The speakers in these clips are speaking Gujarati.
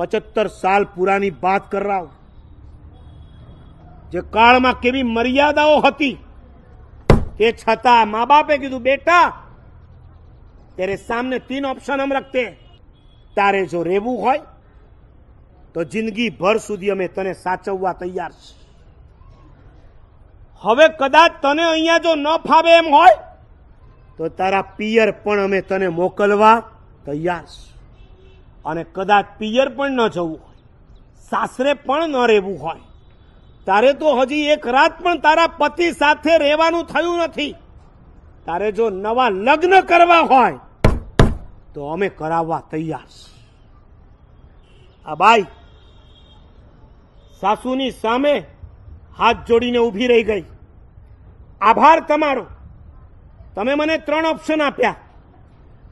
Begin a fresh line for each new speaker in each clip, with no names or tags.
પચહત્તર સાલ પુરાની વાત કર રહા જે કાળમાં કેવી મર્યાદાઓ હતી તે છતાં મા બાપે કીધું બેટા ત્યારે સામને તીન ઓપ્શન હમ રખતે તારે જો રહેવું હોય તો જિંદગી ભર સુધી અમે તને સાચવવા તૈયાર છીએ હવે કદાચ તને અહીંયા જો ન ફાવે એમ હોય તો તારા પિયર પણ અમે તને મોકલવા તૈયાર છીએ અને કદાચ પિયર પણ ન જવું હોય સાસરે પણ ન રહેવું હોય તારે તો હજી એક રાત પણ તારા પતિ સાથે રહેવાનું થયું નથી તારે જો નવા લગ્ન કરવા હોય તો અમે કરાવવા તૈયાર આ બાઈ સાસુની સામે હાથ જોડીને ઊભી રહી ગઈ આભાર તમારો તમે મને ત્રણ ઓપ્શન આપ્યા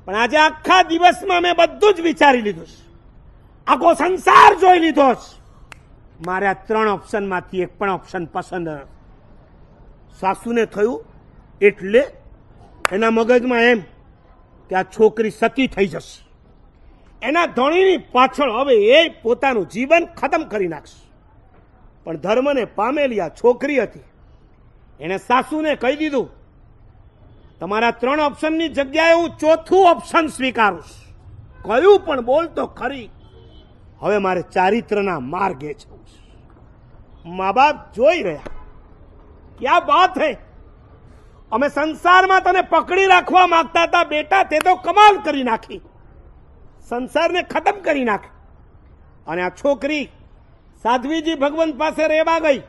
પણ આજે આખા દિવસમાં મેં બધું જ વિચારી લીધું છે આખો સંસાર જોઈ લીધો છે મારે આ ત્રણ ઓપ્શનમાંથી એક પણ ઓપ્શન પસંદ સાસુને થયું એટલે એના મગજમાં એમ કે આ છોકરી સતી થઈ જશે એના ધણીની પાછળ હવે એ પોતાનું જીવન ખતમ કરી નાખશે પણ ધર્મને પામેલી આ છોકરી હતી એણે સાસુને કહી દીધું તમારા ત્રણ ઓપ્શનની જગ્યાએ હું ચોથું ઓપ્શન સ્વીકારું કયું પણ બોલ તો ખરી હવે મારે ચારિત્રના માર્ગે જવું મા બાપ જોઈ રહ્યા ક્યાં વાત હે અમે સંસારમાં તને પકડી રાખવા માંગતા હતા બેટા તે તો કમાલ કરી નાખી સંસારને ખતમ કરી નાખી અને આ છોકરી સાધ્વીજી ભગવંત પાસે રહેવા ગઈ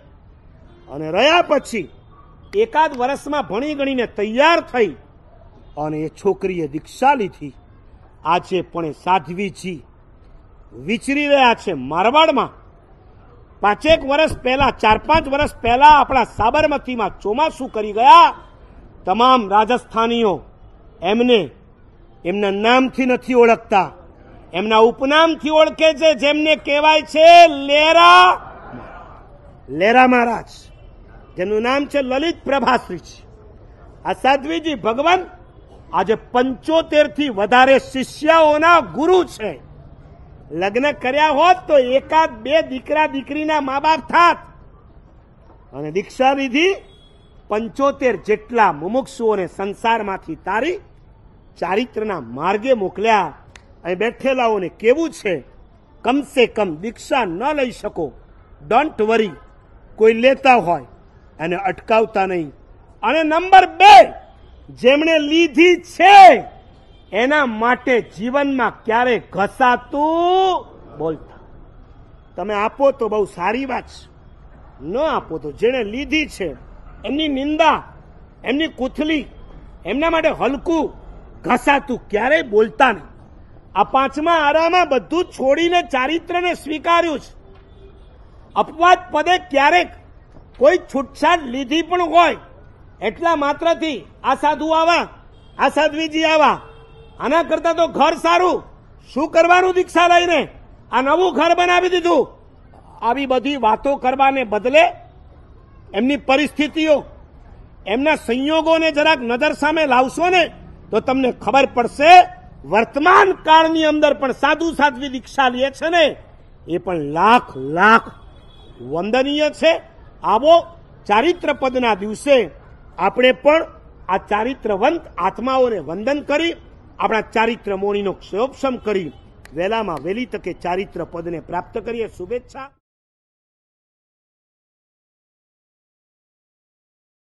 અને રહ્યા પછી એકાદ વર્ષમાં ભણી ગણીને તૈયાર થઈ અને એ છોકરીએ દીક્ષા લીધી આજે પણ સાધ્વીજી વિચરી રહ્યા છે મારવાડમાં પાંચેક વર્ષ પહેલા ચાર પાંચ વર્ષ પહેલા આપણા સાબરમતીમાં ચોમાસું કરી ગયા તમામ રાજસ્થાનીઓ એમને એમના નામથી નથી ઓળખતા એમના ઉપનામથી ઓળખે છે જેમને કહેવાય છે લેરા લેરા મહારાજ જેનું નામ છે લલિત પ્રભાશ્રીજી આ સાધ્વીજી ભગવાન આજે પંચોતેર થી વધારે શિષ્યાઓના ગુરુ છે લગ્ન કર્યા હોત તો એકાદ બે દીકરા દીકરીના મા બાપ થાત અને દીક્ષા વિધિ પંચોતેર જેટલા મુમુક્ષુઓને સંસારમાંથી તારી ચારિત્રના માર્ગે મોકલ્યા અહીં બેઠેલાઓને કેવું છે કમસે કમ દીક્ષા ન લઈ શકો ડોન્ટ વરી કોઈ લેતા હોય એને અટકાવતા નહીં અને નંબર બે જેમણે લીધી છે એના માટે જીવનમાં ક્યારે ઘસાતું બોલતા તમે આપો તો બહુ સારી વાત છે ન આપો તો જેણે લીધી છે એમની નિંદા એમની કુથલી એમના માટે હલકું ઘસાતું ક્યારેય બોલતા નહીં આ પાંચમા આરામાં બધું છોડીને ચારિત્રને સ્વીકાર્યું છે અપવાદ પદે ક્યારેક કોઈ છૂટછાટ લીધી પણ હોય એટલા માત્રથી આ સાધુ આવા આ સાધ્વીજી આવા આના કરતાં તો ઘર સારું શું કરવાનું દીક્ષા લઈને આ નવું ઘર બનાવી દીધું આવી બધી વાતો કરવાને બદલે એમની પરિસ્થિતિઓ એમના સંયોગોને જરાક નજર સામે લાવશો ને તો તમને ખબર પડશે વર્તમાન કાળની અંદર પણ સાધુ સાધ્વી દીક્ષા લે છે ને એ પણ લાખ લાખ વંદનીય છે આવો ચારિત્ર પદના દિવસે આપણે પણ આ ચારિત્રવંત આત્માઓને વંદન કરી આપણા ચારિત્ર મોણીનો ક્ષયોપશમ કરી વહેલામાં વહેલી તકે ચારિત્ર પદને પ્રાપ્ત કરીએ શુભેચ્છા